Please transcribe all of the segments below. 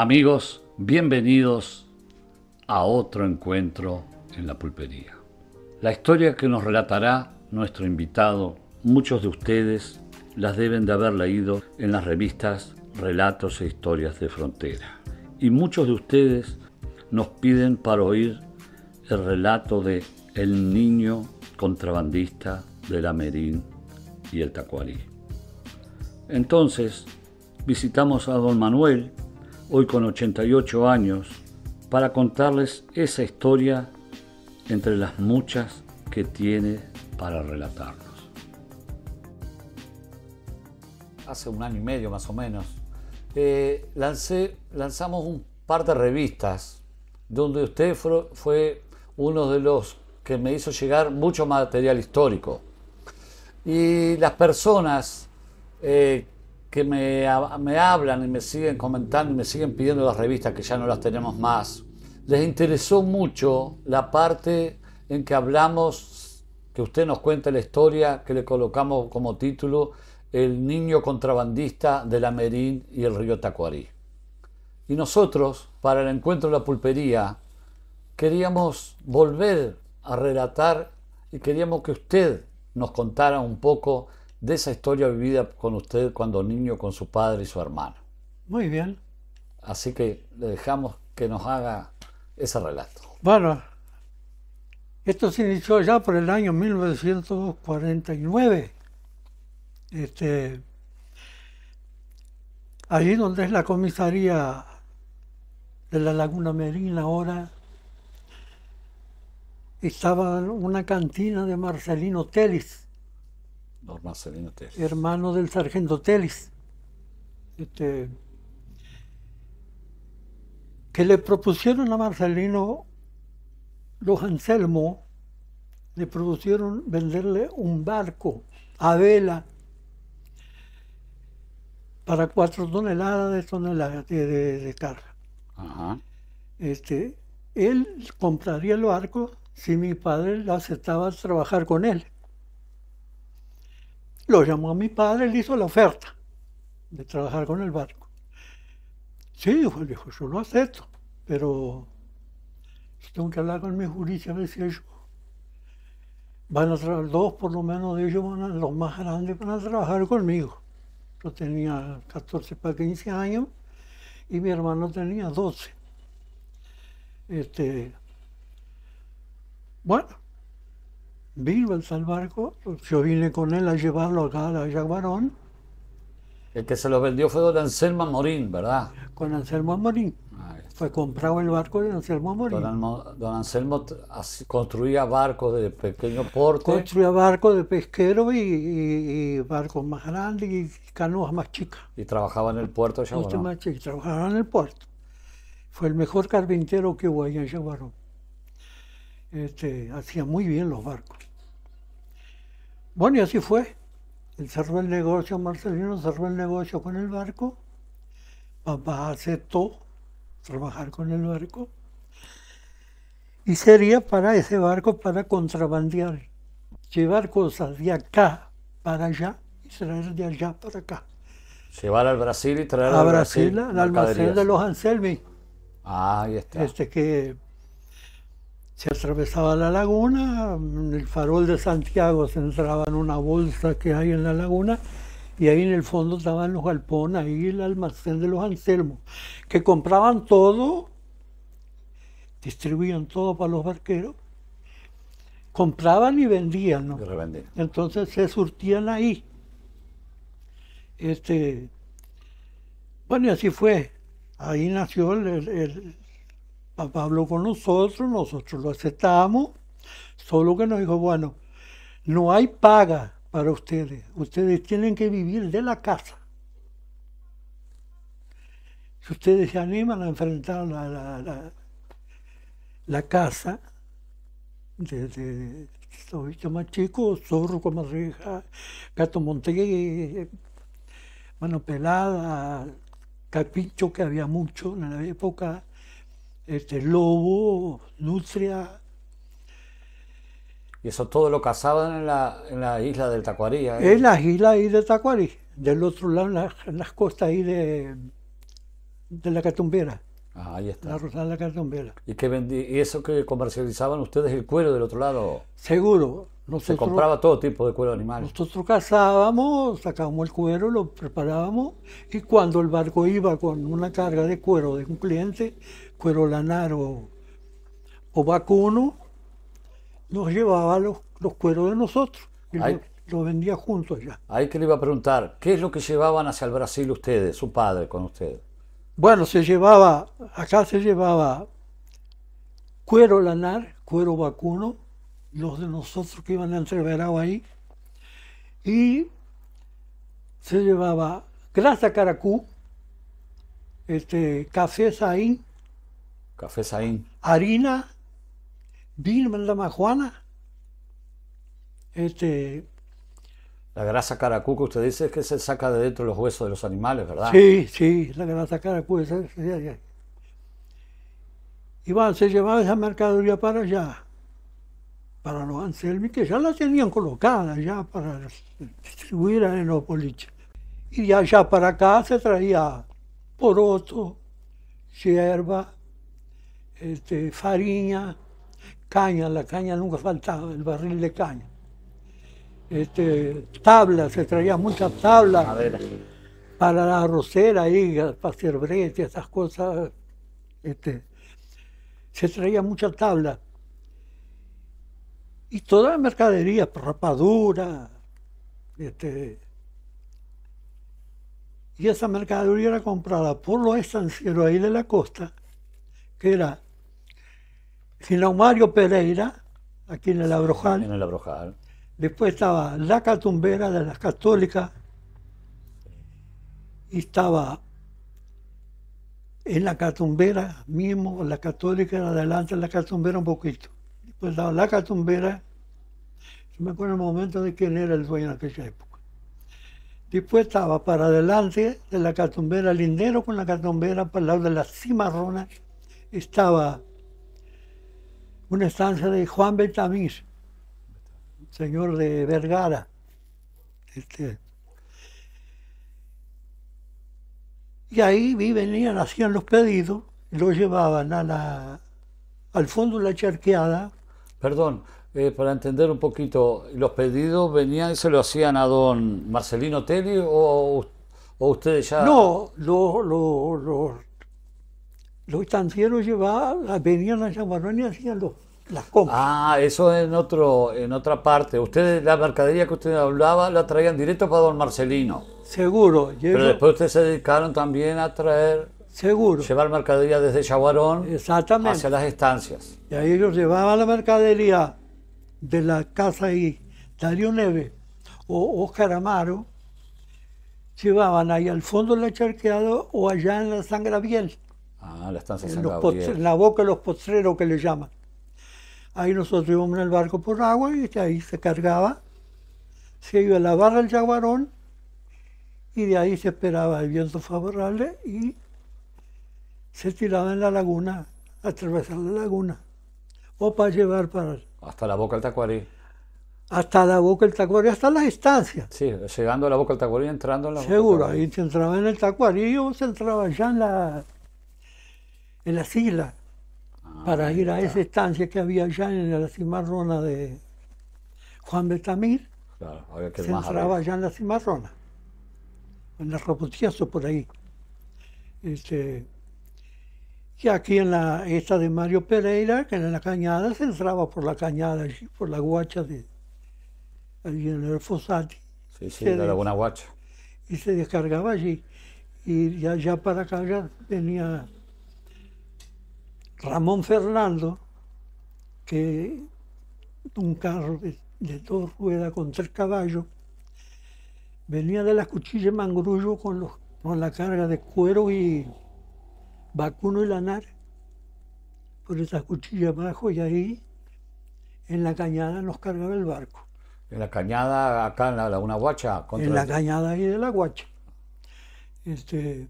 Amigos, bienvenidos a otro encuentro en la pulpería. La historia que nos relatará nuestro invitado, muchos de ustedes las deben de haber leído en las revistas Relatos e Historias de Frontera. Y muchos de ustedes nos piden para oír el relato de El niño contrabandista de la Merín y el Tacuarí. Entonces, visitamos a don Manuel hoy con 88 años, para contarles esa historia entre las muchas que tiene para relatarnos. Hace un año y medio más o menos, eh, lanzamos un par de revistas donde usted fue, uno de los que me hizo llegar mucho material histórico. Y las personas eh, que me, hablan y me siguen comentando y me siguen pidiendo las revistas que ya no las tenemos más, les interesó mucho la parte en que hablamos, que usted nos cuenta la historia, que le colocamos como título El niño contrabandista de la Merín y el río Tacuarí. Y nosotros, para el encuentro de la pulpería, queríamos volver a relatar y queríamos que usted nos contara un poco de esa historia vivida con usted cuando niño con su padre y su hermano. Muy bien. Así que le dejamos que nos haga ese relato. Bueno, esto se inició ya por el año 1949. Este, allí donde es la comisaría de la Laguna Merina ahora, estaba una cantina de Marcelino Telis Hermano del sargento Telis. Este, que le propusieron a Marcelino los Anselmo, le propusieron venderle un barco a vela para cuatro toneladas de toneladas de, carga. Este, él compraría el barco si mi padre aceptaba trabajar con él. Lo llamó a mi padre, le hizo la oferta de trabajar con el barco. Sí, dijo, yo lo acepto, pero tengo que hablar con mi jurista a ver si ellos van a trabajar, dos por lo menos de ellos, van a, los más grandes van a trabajar conmigo. Yo tenía 14 para 15 años y mi hermano tenía 12. Este, bueno, vino al barco, yo vine con él a llevarlo acá a Yaguarón. El que se lo vendió fue don Anselmo Morín, ¿verdad? Con Anselmo Morín. Fue comprado el barco de Anselmo Morín. Don, Anselmo construía barcos de pequeño porte. Construía barcos de pesquero y, barcos más grandes y canoas más chicas. ¿Y trabajaba en el puerto de Yaguarón? trabajaba en el puerto. Fue el mejor carpintero que hubo ahí en Yaguarón. Este, hacía muy bien los barcos. Bueno, y así fue. Él cerró el negocio, Marcelino cerró el negocio con el barco. Papá aceptó trabajar con el barco. Y sería para ese barco para contrabandear, llevar cosas de acá para allá y traer de allá para acá. Llevar al Brasil y traer a al Brasil. A Brasil, al almacén de los Anselmi. Ah, ahí está. Este que se atravesaba la laguna, en el farol de Santiago se entraba en una bolsa que hay en la laguna y ahí en el fondo estaban los galpones, y el almacén de los Anselmos, que compraban todo, distribuían todo para los barqueros, compraban y vendían, ¿no? Entonces se surtían ahí. Este, bueno, y así fue. Ahí nació el habló con nosotros, nosotros lo aceptamos, solo que nos dijo, bueno, no hay paga para ustedes, ustedes tienen que vivir de la casa. Si ustedes se animan a enfrentar la, la, casa, desde los más chicos, Zorro, Comarreja, Gato Montegue, Mano Pelada, Capicho, que había mucho en la época, este, lobo, nutria. Y eso todo lo cazaban en la, en la isla del Tacuarí. En ¿eh? las islas ahí de Tacuarí, del otro lado, en, las costas ahí de, de la Catumbera. Ah, ahí está. La Rosal de la Catumbera. ¿Y, que vendí, ¿Y eso que comercializaban ustedes el cuero del otro lado? Seguro. Se compraba todo tipo de cuero animal. Nosotros cazábamos, sacábamos el cuero, lo preparábamos y cuando el barco iba con una carga de cuero de un cliente, cuero lanar o vacuno, nos llevaba los, los cueros de nosotros y los, vendía juntos ya. Ahí que le iba a preguntar, ¿qué es lo que llevaban hacia el Brasil ustedes, su padre con ustedes? Bueno, se llevaba, acá se llevaba cuero lanar, cuero vacuno, los de nosotros que iban a entreverado ahí, y se llevaba grasa caracú, este, café saín, Café Saín. Harina, vino en la majuana. Este, la grasa caracuca, usted dice es que se saca de dentro los huesos de los animales, ¿verdad? Sí, sí, la grasa caracuca. Y se llevaba esa mercadería para allá, para los Anselmi, que ya la tenían colocada ya para distribuir en los poliches. Y de allá para acá se traía poroto, hierba, este, farina, caña, la caña nunca faltaba, el barril de caña. Este, tablas, se traía muchas tablas para la arrocera, y para hacer brete, esas cosas. Este, se traía mucha tabla Y toda la mercadería, rapadura, este, y esa mercadería era comprada por los estancieros ahí de la costa, que era sino Mario Pereira, aquí en el Abrojal. En el Abrojal. Después estaba la Catumbera de las Católicas. Y estaba en la Catumbera mismo, la Católica era adelante la Catumbera un poquito. Después estaba la Catumbera. No me acuerdo el momento de quién era el dueño en aquella época. Después estaba para adelante de la Catumbera Lindero con la Catumbera, para el lado de las Cimarronas. Estaba una estancia de Juan Betamís, señor de Vergara. Este, y ahí venían, hacían los pedidos, y los llevaban a la, al fondo de la charqueada. Perdón, eh, para entender un poquito, ¿los pedidos venían y se lo hacían a don Marcelino Telli o, ustedes ya...? No, los, lo, lo, los estancieros llevaban, venían a Yaguarón y hacían las compras. Ah, eso en otro, en otra parte. Ustedes, la mercadería que usted hablaba, la traían directo para don Marcelino. Seguro. Pero después ustedes se dedicaron también a traer... Seguro. Llevar mercadería desde Chaguarón hacia las estancias. Y ahí ellos llevaban la mercadería de la casa y Darío Neve o Oscar Amaro, llevaban ahí al fondo de la charqueada o allá en la Sangraviel. Ah, la estancia En la boca de los postreros que le llaman. Ahí nosotros íbamos en el barco por agua y este ahí se cargaba. Se iba a la barra el jaguarón y de ahí se esperaba el viento favorable y se tiraba en la laguna, atravesar la laguna, o para llevar para... Hasta la boca del Tacuarí. Hasta la boca del Tacuarí, hasta las estancias. Sí, llegando a la boca del Tacuarí, entrando en la Seguro, boca del ahí se entraba en el Tacuarí o se entraba ya en la, en la islas ah, para ir a esa estancia que había allá en la cimarrona de Juan Betamir. se entraba allá en la cimarrona, en las o por ahí. Este, y aquí en la esta de Mario Pereira, que en la cañada, se entraba por la cañada, allí, por la guacha de allí en el Fosati. Sí, sí, era buena Guacha. Y se descargaba allí. Y ya, para acá tenía venía Ramón Fernando, que un carro de, dos ruedas con tres caballos, venía de las cuchillas mangrullo con, con la carga de cuero y vacuno y lanar por esas cuchilla abajo y ahí en la cañada nos cargaba el barco. En la cañada acá, en la, una guacha. Contra en la cañada ahí de la guacha. Este,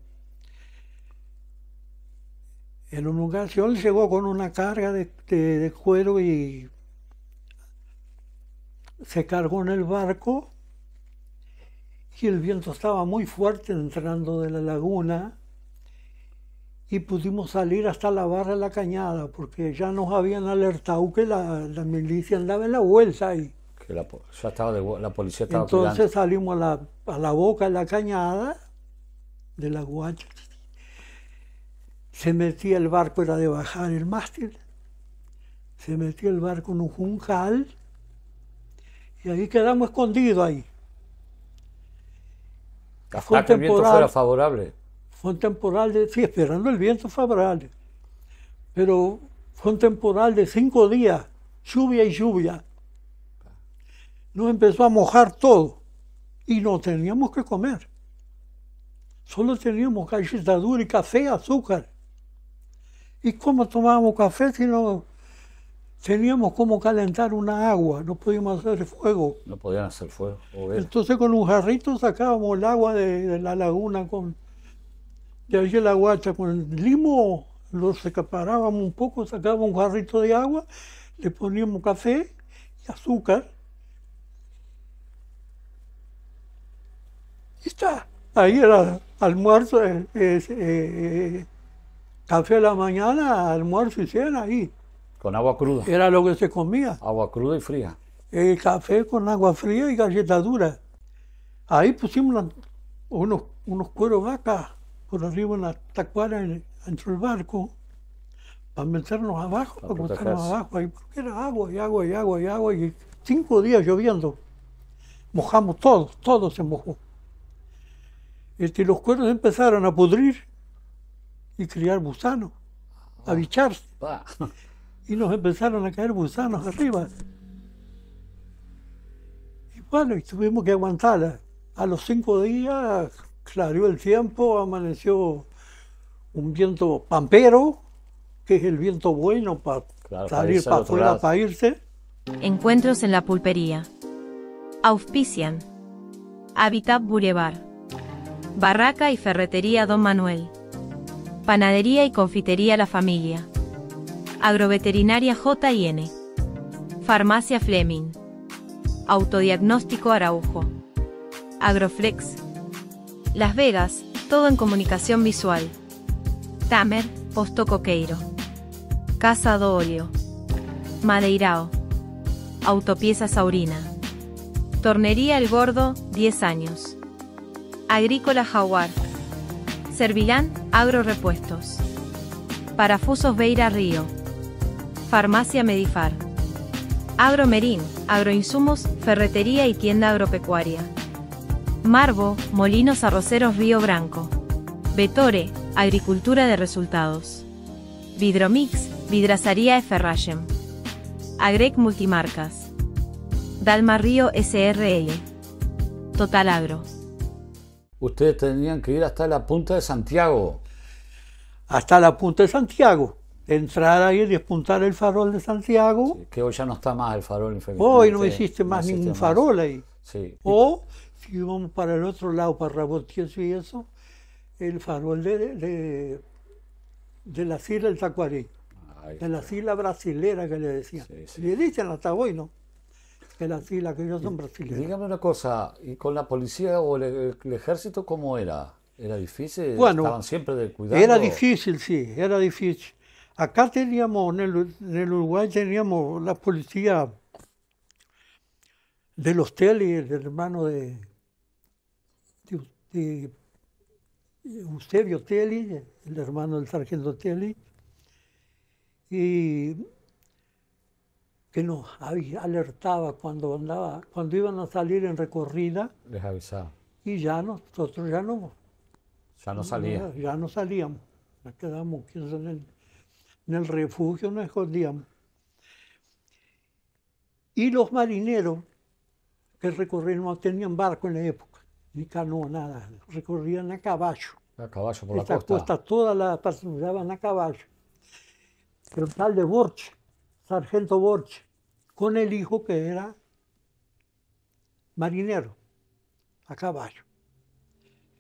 en un lugar, le llegó con una carga de, cuero y se cargó en el barco y el viento estaba muy fuerte entrando de la laguna y pudimos salir hasta la barra de la cañada porque ya nos habían alertado que la, milicia andaba en la vuelta ahí. la, estaba policía Entonces salimos a la, a la boca de la cañada de la Guacha se metía el barco, era de bajar el mástil, se metía el barco en un junjal y ahí quedamos escondidos ahí. fue que el viento fuera favorable. Fue un temporal de, sí, esperando el viento favorable, pero fue un temporal de cinco días, lluvia y lluvia. Nos empezó a mojar todo y no teníamos que comer. Solo teníamos galletas duras y café, azúcar. ¿Y cómo tomábamos café si no teníamos cómo calentar una agua? No podíamos hacer fuego. No podían hacer fuego. Entonces con un jarrito sacábamos el agua de, la laguna con de allí la guacha con el limo, lo separábamos un poco, sacábamos un jarrito de agua, le poníamos café y azúcar. Y está, ahí era almuerzo, eh, eh, eh, Café la mañana, almuerzo y cena ahí. Con agua cruda. Era lo que se comía. Agua cruda y fría. El café con agua fría y galletadura. Ahí pusimos unos, unos cueros vaca por arriba en la tacuara dentro del barco para meternos abajo, para, meternos abajo. Ahí, porque era agua y agua y agua y agua y cinco días lloviendo. Mojamos todos, todo se mojó. Este, los cueros empezaron a pudrir y criar gusanos, avicharse. Ah, y nos empezaron a caer gusanos arriba. Y bueno, tuvimos que aguantarla. A los cinco días clareó el tiempo, amaneció un viento pampero, que es el viento bueno para salir para afuera, para irse. Encuentros en la pulpería. Auspician. Habitat Boulevard. Barraca y Ferretería Don Manuel. Panadería y Confitería La Familia. Agroveterinaria J&N. Farmacia Fleming. Autodiagnóstico Araujo. Agroflex. Las Vegas, todo en comunicación visual. Tamer, Posto Coqueiro. Casa do Madeirao. Autopieza Saurina. Tornería El Gordo, 10 años. Agrícola Jaguar. Servilán, Agrorepuestos. Parafusos Beira Río. Farmacia Medifar. Agromerín, agroinsumos, ferretería y tienda agropecuaria. Marbo, molinos arroceros Río Branco. Betore, agricultura de resultados. Vidromix, vidrazaría Eferragem. Agrec Multimarcas. Dalma Río SRL. Total Agro. Ustedes tendrían que ir hasta la punta de Santiago hasta la punta de Santiago. Entrar ahí y despuntar el farol de Santiago. que hoy ya no está más el farol, infelizmente. Hoy no existe más ningún farol ahí. O si vamos para el otro lado, para Rabotieso y eso, el farol de, de, la isla del Tacuarí. de la isla brasilera que le decían. le dicen hasta hoy, ¿no? De la isla que ellos son brasileños. Dígame una cosa, ¿y con la policía o el ejército cómo era? ¿Era difícil? Estaban siempre de cuidado. Era difícil, sí, era difícil. Acá teníamos, en el, Uruguay teníamos la policía de los Teli el hermano de, de, Eusebio Teli, el hermano del sargento Teli y que nos alertaba cuando andaba, cuando iban a salir en recorrida. Les avisaba. Y ya nosotros ya no ya no ah, salía. Ya, no salíamos. Nos quedamos en el, refugio, nos escondíamos. Y los marineros que recorrían, no tenían barco en la época, ni cano, nada, recorrían a caballo. A caballo por la costa. toda la patrullaban a caballo. El tal de Borch, sargento Borch, con el hijo que era marinero, a caballo.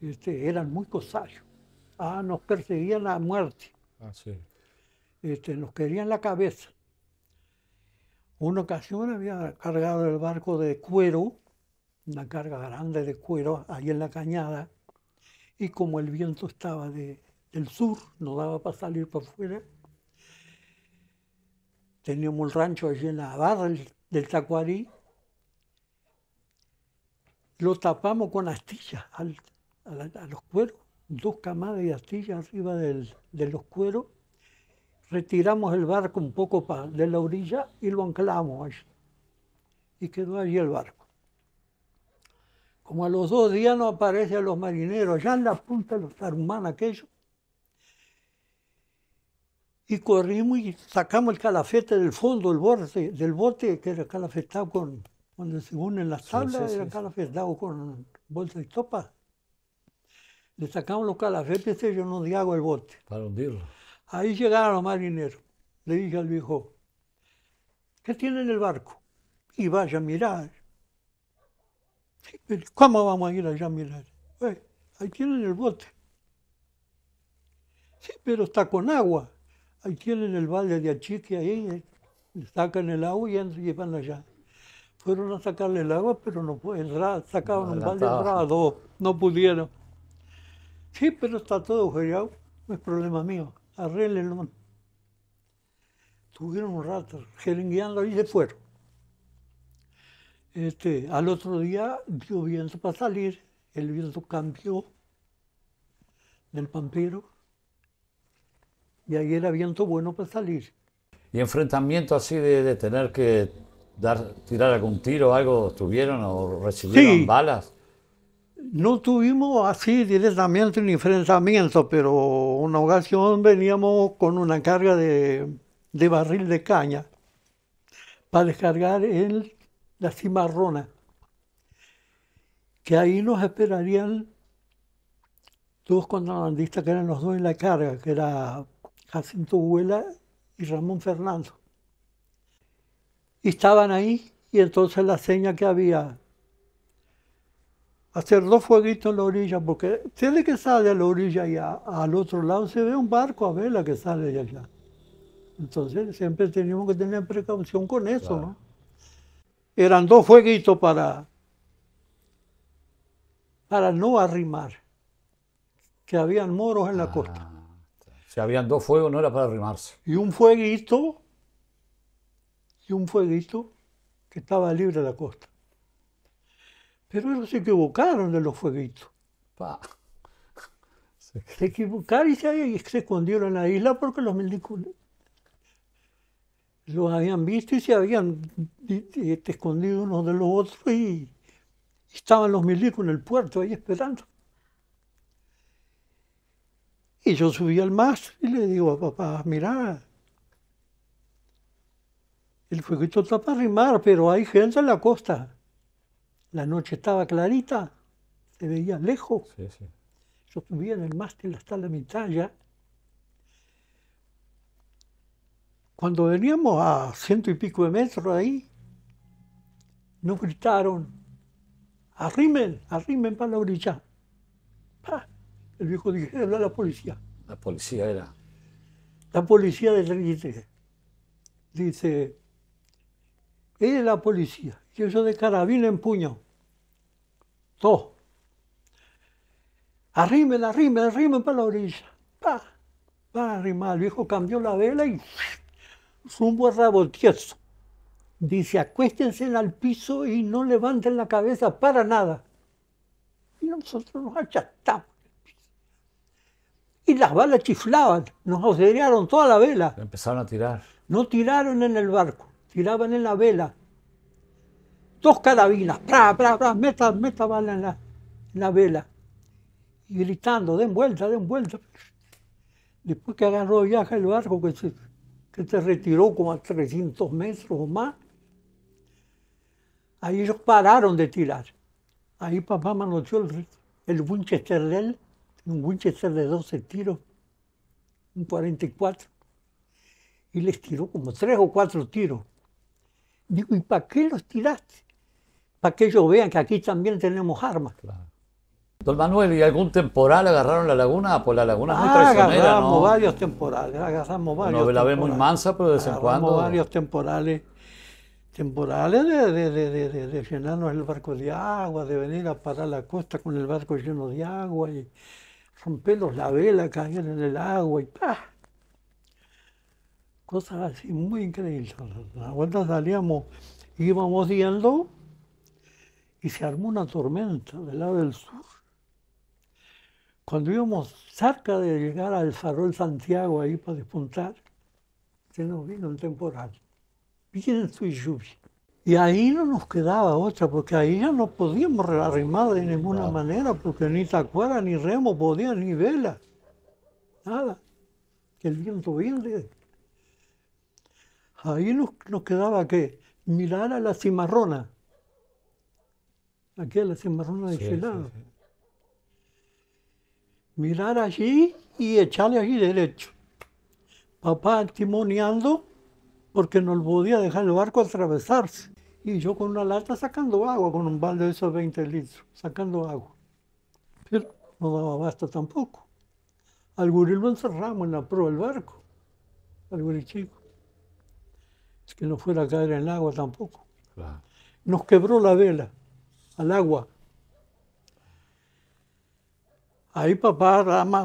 Este, eran muy cosarios Ah, nos perseguían a muerte. Ah, este, nos querían la cabeza. Una ocasión había cargado el barco de cuero, una carga grande de cuero, ahí en la cañada, y como el viento estaba de, del sur, no daba para salir para afuera, teníamos el rancho allí en la barra del, del Tacuarí, lo tapamos con astillas altas a, los cueros, dos camadas de astillas arriba de los cueros, retiramos el barco un poco pa, de la orilla y lo anclamos allí. Y quedó allí el barco. Como a los dos días no aparecen los marineros, ya en la punta los arruman aquello. y corrimos y sacamos el calafete del fondo, el borde del bote, que era calafetado con, cuando se unen las tablas, era calafetado con bolsa y topa. Le sacamos los yo no de agua el bote. Para hundirlo. Ahí llegaron los marineros. Le dije al viejo, ¿qué tiene en el barco? Y vaya a mirar. ¿Cómo vamos a ir allá a mirar? Eh, ahí tienen el bote. Sí, pero está con agua. Ahí tienen el valle de achique, ahí eh. sacan el agua y entran y allá. Fueron a sacarle el agua, pero no pueden, sacaban un balde, entraba dos, no pudieron. Sí, pero está todo agujereado, no es problema mío, arréglenlo. Tuvieron un rato jeringueando y se fueron. Este, al otro día dio viento para salir, el viento cambió del pampero y ahí era viento bueno para salir. ¿Y enfrentamiento así de, tener que dar, tirar algún tiro o algo tuvieron o recibieron balas? No tuvimos así directamente un enfrentamiento, pero una ocasión veníamos con una carga de, barril de caña para descargar en la cimarrona, que ahí nos esperarían dos contrabandistas que eran los dos en la carga, que era Jacinto Huela y Ramón Fernando. Y estaban ahí y entonces la seña que había hacer dos fueguitos en la orilla, porque tiene que sale a la orilla y al otro lado se ve un barco a vela que sale de allá. Entonces siempre teníamos que tener precaución con eso, ¿no? Eran dos fueguitos para, para no arrimar, que habían moros en la ah, costa. Si habían dos fuegos no era para arrimarse. Y un fueguito, y un fueguito que estaba libre de la costa. Pero ellos se equivocaron de los fueguitos. Se equivocaron y se, escondieron en la isla porque los milicos los habían visto y se habían este, escondido unos de los otros y estaban los milicos en el puerto ahí esperando. Y yo subí al mastro y le digo a papá, mira el fueguito está para rimar, pero hay gente en la costa la noche estaba clarita, se veía lejos. Sí, sí. Yo en el mástil hasta la mitad ya. Cuando veníamos a ciento y pico de metros ahí, nos gritaron, arrimen, arrimen para la orilla. El viejo dijo, habla la policía. La policía era. La policía de Trinité. Dice, es la policía. Yo de carabina en puño. Todo. Arrimen, arrimen, arrimen para la orilla. Pa, para arrimar. El viejo cambió la vela y zumbo a buen Dice, acuéstense al piso y no levanten la cabeza para nada. Y nosotros nos achatamos. Y las balas chiflaban, nos auxiliaron toda la vela. Empezaron a tirar. No tiraron en el barco, tiraban en la vela dos carabinas, pra, pra, pra, meta, meta bala en la, vela. Y gritando, den vuelta, den vuelta. Después que agarró ya el barco que se, que se retiró como a 300 metros o más, ahí ellos pararon de tirar. Ahí papá manoteó el, el Winchester de él, un Winchester de 12 tiros, un 44, y les tiró como tres o cuatro tiros. Digo, ¿y para qué los tiraste? para que ellos vean que aquí también tenemos armas. Don Manuel, ¿y algún temporal agarraron la laguna? Ah, pues la laguna es muy ah, agarramos varios temporales, agarramos varios. No la ve muy mansa, pero de vez en cuando. varios temporales, temporales de, llenarnos el barco de agua, de venir a parar la costa con el barco lleno de agua y romperlos la vela, caer en el agua y ¡pah! Cosas así muy increíbles. Cuando la vuelta salíamos, íbamos yendo y se armó una tormenta del lado del sur. Cuando íbamos cerca de llegar al farol Santiago ahí para despuntar, se nos vino un temporal. Vienen su lluvia. Y ahí no nos quedaba otra, porque ahí ya no podíamos arrimar de ninguna manera, porque ni tacuara, ni remo podía, ni vela. Nada. Que el viento viene. Ahí nos, nos quedaba que mirar a la cimarrona aquella sembrona de sí, lado. Mirar allí y echarle allí derecho. Papá timoneando porque no podía dejar el barco atravesarse. Y yo con una lata sacando agua, con un balde de esos 20 litros, sacando agua. Pero no daba basta tampoco. Al gurí lo encerramos en la proa del barco, al gurí chico. Es que no fuera a caer en el agua tampoco. Nos quebró la vela al agua. Ahí papá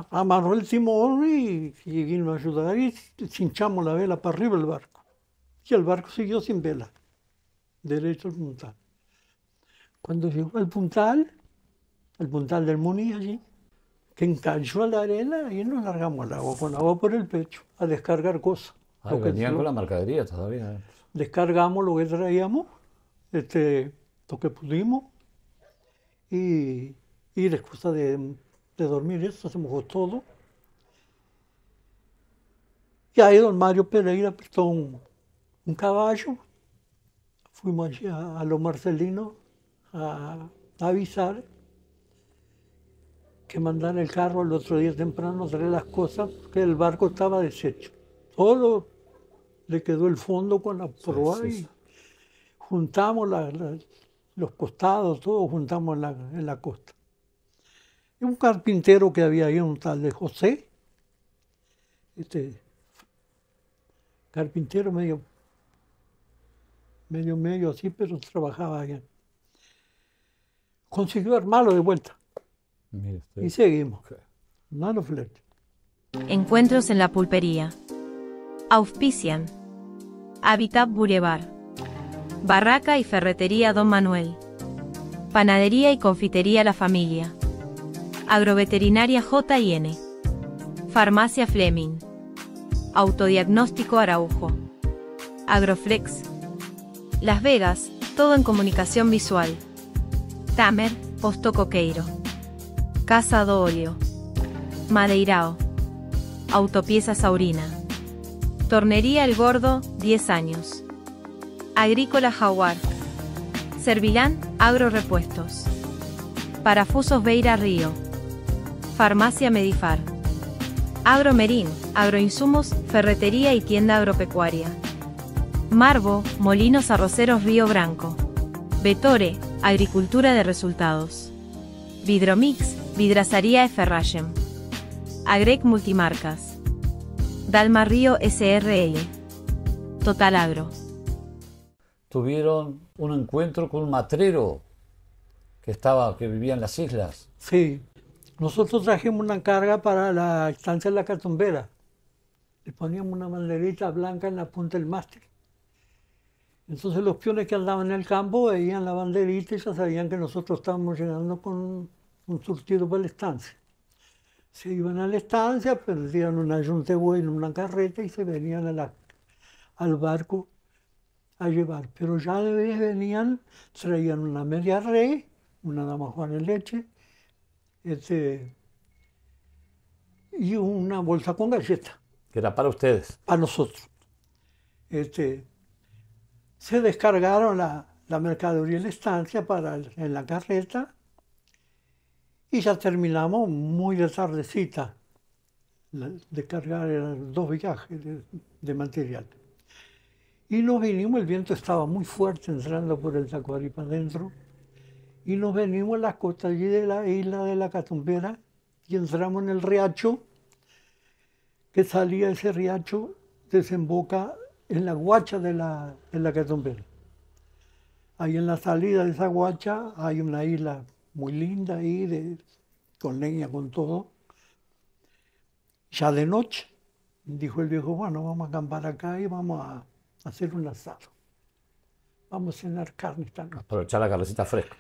amarró el timón y, y, vino a ayudar y cinchamos la vela para arriba del barco. Y el barco siguió sin vela, derecho al puntal. Cuando llegó al puntal, al puntal del Muni allí, que encajó a la arena y nos largamos al agua, con agua por el pecho, a descargar cosas. Ah, lo venían con la mercadería todavía. Eh. Descargamos lo que traíamos, este, lo que pudimos, y, la excusa de, dormir, eso se mojó todo. Y ahí don Mario Pereira un, un caballo. Fuimos allí a, los Marcelinos a, avisar que mandara el carro el otro día temprano a traer las cosas, Que el barco estaba deshecho. Todo le quedó el fondo con la proa y juntamos la, la, los costados, todos juntamos en la, costa. un carpintero que había ahí, un tal de José, este carpintero medio, medio, medio así, pero trabajaba allá. Consiguió armarlo de vuelta. Y seguimos. Nano Encuentros en la pulpería. Auspician. Habitat Boulevard. Barraca y Ferretería Don Manuel. Panadería y Confitería La Familia. Agroveterinaria J&N. Farmacia Fleming. Autodiagnóstico Araujo. Agroflex. Las Vegas, todo en comunicación visual. Tamer, Posto Coqueiro. Casa do Madeirao. Autopieza Saurina. Tornería El Gordo, 10 años. Agrícola Jaguar. Servilán Agro Repuestos. Parafusos Beira Río. Farmacia Medifar. Agromerín, Agroinsumos, Ferretería y Tienda Agropecuaria. Marbo, Molinos Arroceros Río Branco. Betore, Agricultura de Resultados. Vidromix, Vidrazaría Ferragem. Agrec Multimarcas. Dalma Río SRL. Total Agro tuvieron un encuentro con un matrero que estaba, que vivía en las islas. Sí, nosotros trajimos una carga para la estancia de la cartombera. Le poníamos una banderita blanca en la punta del mástil. Entonces los peones que andaban en el campo veían la banderita y ya sabían que nosotros estábamos llegando con un surtido para la estancia. Se iban a la estancia, perdían un bueno en una carreta y se venían a al barco a llevar, pero ya de venían, traían una media rey, una dama Juan de leche, este, y una bolsa con galleta. Que era para ustedes. Para nosotros. Este, se descargaron la, la mercadería en la estancia para en la carreta y ya terminamos muy de tardecita Descargar eran dos viajes de material. Y nos vinimos, el viento estaba muy fuerte entrando por el Tacuarí para adentro, y nos venimos a las costas allí de la isla de la Catumbera y entramos en el riacho, que salía ese riacho, desemboca en la guacha de la, la Catumbera. Ahí en la salida de esa guacha hay una isla muy linda ahí, con leña, con todo. Ya de noche, dijo el viejo, bueno, vamos a acampar acá y vamos a hacer un asado. Vamos a cenar carne esta noche. Aprovechar la carnecita fresca.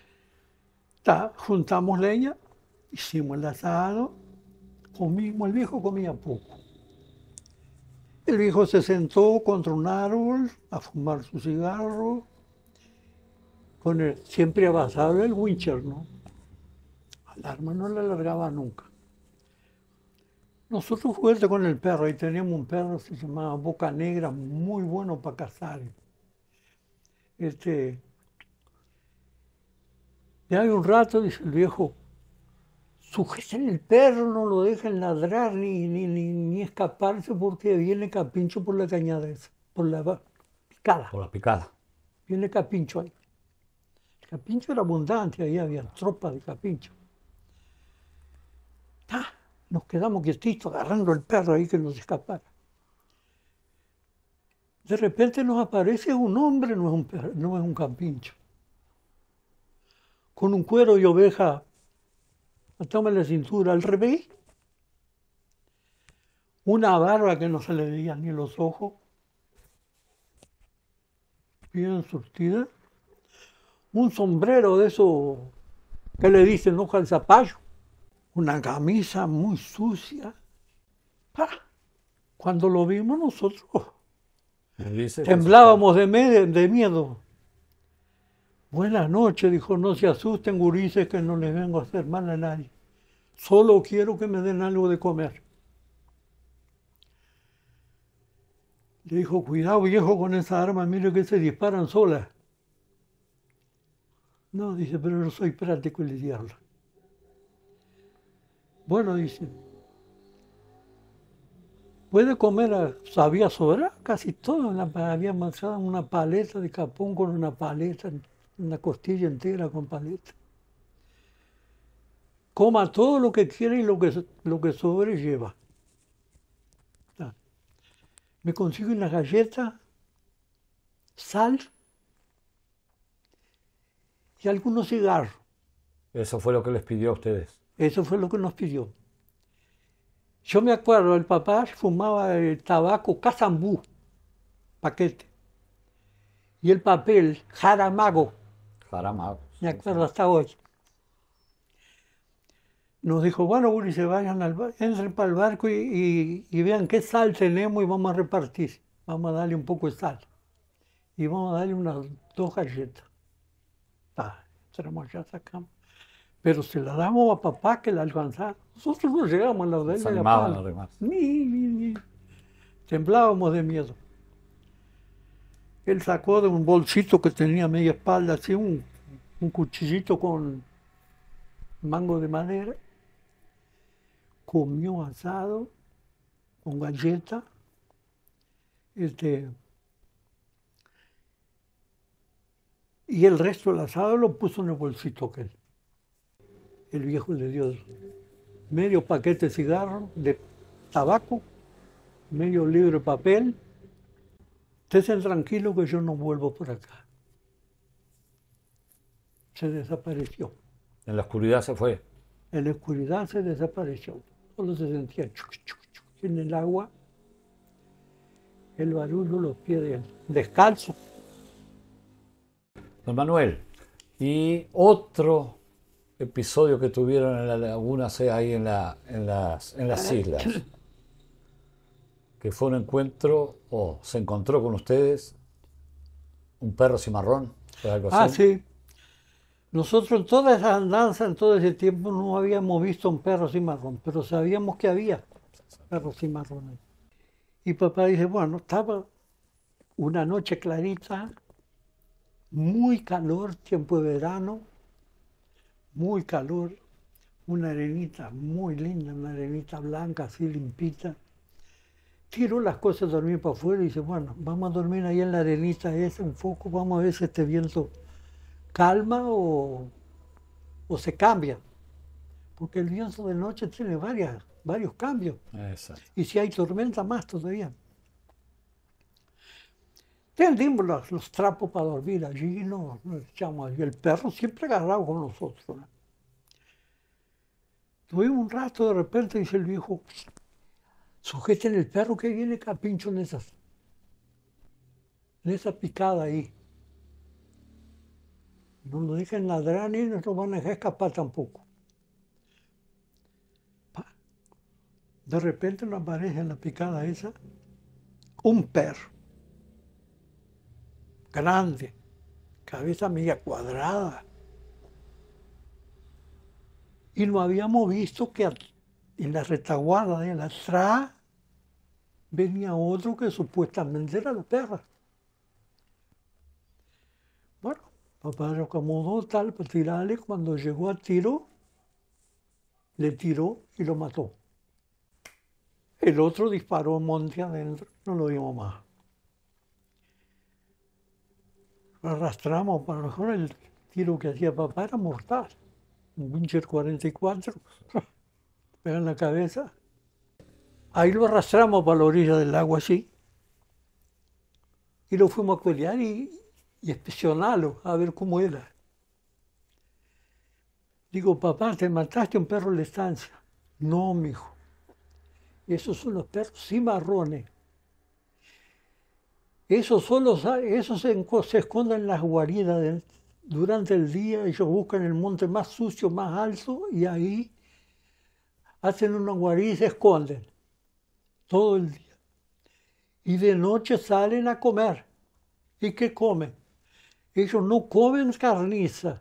está juntamos leña, hicimos el asado, comimos, el viejo comía poco. El viejo se sentó contra un árbol a fumar su cigarro, con el, siempre avanzado el Wincher, ¿no? Al arma no le alargaba nunca. Nosotros jugamos con el perro y teníamos un perro que se llamaba Boca Negra, muy bueno para cazar. Este, ya hay un rato, dice el viejo, sujesen el perro, no lo dejen ladrar ni, ni, escaparse porque viene Capincho por la cañada por la picada. Por la picada. Viene Capincho ahí. El Capincho era abundante, ahí había tropas de Capincho. ¡Ah! nos quedamos quietitos agarrando el perro ahí que nos escapara. De repente nos aparece un hombre, no es un, no es un campincho, con un cuero y oveja hasta la cintura al revés, una barba que no se le veía ni los ojos, bien surtida, un sombrero de esos que le dicen hoja al zapallo, una camisa muy sucia. Cuando lo vimos nosotros, temblábamos de, miedo. Buenas noches, dijo, no se asusten, gurises, que no les vengo a hacer mal a nadie. Solo quiero que me den algo de comer. Le dijo, cuidado viejo con esa arma, mire que se disparan solas. No, dice, pero yo soy práctico y le diablo. Bueno, dice, puede comer, sabía sobrar casi todo. había manchado una paleta de capón con una paleta, una costilla entera con paleta. Coma todo lo que quiere y lo que, lo que sobre lleva. Me consigo una galleta, sal y algunos cigarros. Eso fue lo que les pidió a ustedes. Eso fue lo que nos pidió. Yo me acuerdo, el papá fumaba el tabaco Cazambú, paquete, y el papel Jaramago. Jaramago. Me acuerdo hasta hoy. Nos dijo, bueno, Uri, se vayan al entren para el barco y, vean qué sal tenemos y vamos a repartir. Vamos a darle un poco de sal. Y vamos a darle unas dos galletas. tenemos ya, sacamos pero se la damos a papá que la alcanzara. Nosotros no llegamos a la de él. Ni, ni, ni. Temblábamos de miedo. Él sacó de un bolsito que tenía media espalda, así un, un cuchillito con mango de madera. Comió asado con galleta. Este, y el resto del asado lo puso en el bolsito que él el viejo de Dios. Medio paquete de cigarro, de tabaco, medio libro de papel. Estén tranquilo que yo no vuelvo por acá. Se desapareció. En la oscuridad se fue. En la oscuridad se desapareció. Solo se sentía chuc, en el agua el barullo los pies descalzos. descalzo. Don Manuel, y otro episodio que tuvieron en la laguna sea ahí en, la, en, las, en las islas. Que fue un encuentro, o se encontró con ustedes, un perro cimarrón, pues ah, así. Ah, sí. Nosotros en toda esa andanza, en todo ese tiempo, no habíamos visto un perro cimarrón, pero sabíamos que había perros cimarrones. Y papá dice, bueno, estaba una noche clarita, muy calor, tiempo de verano, muy calor, una arenita muy linda, una arenita blanca, así limpita. Tiró las cosas de dormir para afuera y dice, bueno, vamos a dormir ahí en la arenita esa un poco, vamos a ver si este viento calma o, se cambia. Porque el viento de noche tiene varias, varios cambios. Y si hay tormenta, más todavía. Tendimos los, trapos para dormir allí, no, nos echamos allí. El perro siempre agarrado con nosotros. Tuve Tuvimos un rato, de repente dice el viejo, sujeten el perro que viene pincho en esas, en esa picada ahí. No lo dejen ladrar ni nos lo van a dejar escapar tampoco. De repente nos aparece en la picada esa un perro grande, cabeza media cuadrada. Y lo habíamos visto que en la retaguarda de la atrás venía otro que supuestamente era la perra. Bueno, papá lo acomodó tal para tirarle. Cuando llegó a tiro, le tiró y lo mató. El otro disparó monte adentro, no lo vimos más. arrastramos, para lo mejor el tiro que hacía papá era mortal. Un Wincher 44, pega en la cabeza. Ahí lo arrastramos para la orilla del agua así. Y lo fuimos a cuidar y, y a ver cómo era. Digo, papá, te mataste un perro en la estancia. No, mijo. esos son los perros marrones. Eso solo se, se esconde en las guaridas durante el día, ellos buscan el monte más sucio, más alto, y ahí hacen una guarida y se esconden todo el día. Y de noche salen a comer. ¿Y qué comen? Ellos no comen carniza,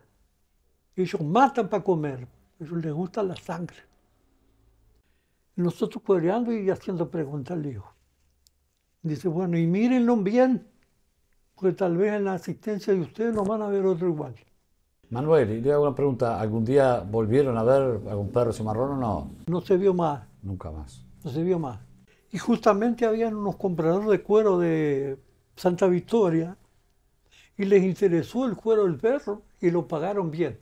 ellos matan para comer, ellos les gusta la sangre. Nosotros coreando y haciendo preguntas al digo, Dice, bueno, y mírenlo bien, porque tal vez en la asistencia de ustedes no van a ver otro igual. Manuel, y le hago una pregunta, ¿algún día volvieron a ver algún perro marrón o no? No se vio más. Nunca más. No se vio más. Y justamente habían unos compradores de cuero de Santa Victoria y les interesó el cuero del perro y lo pagaron bien.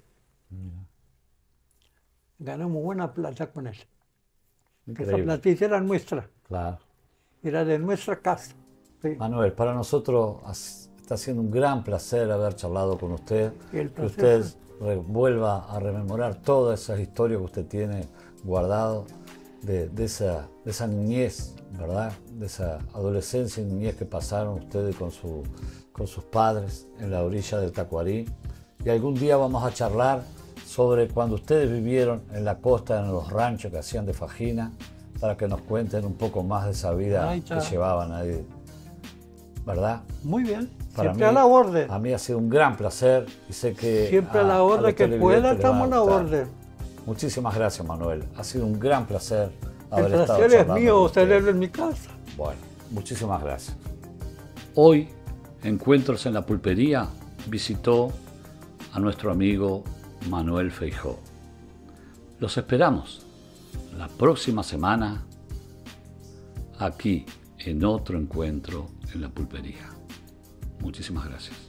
Ganamos buena plata con eso Increíble. Esa platita era nuestra. Claro era de nuestra casa. Manuel, para nosotros está siendo un gran placer haber charlado con usted, que usted vuelva a rememorar todas esas historias que usted tiene guardado de, esa, niñez, ¿verdad? De esa adolescencia y niñez que pasaron ustedes con, su, con sus padres en la orilla del Tacuarí. Y algún día vamos a charlar sobre cuando ustedes vivieron en la costa, en los ranchos que hacían de Fajina, para que nos cuenten un poco más de esa vida que llevaban ahí. ¿Verdad? Muy bien. Siempre a la orden. A mí ha sido un gran placer y sé que. Siempre a, la orden que pueda, estamos a la orden. Muchísimas gracias, Manuel. Ha sido un gran placer haber El placer es mío, usted celebro en mi casa. Bueno, muchísimas gracias. Hoy, Encuentros en la Pulpería visitó a nuestro amigo Manuel Feijó. Los esperamos la próxima semana aquí en otro encuentro en la pulpería. Muchísimas gracias.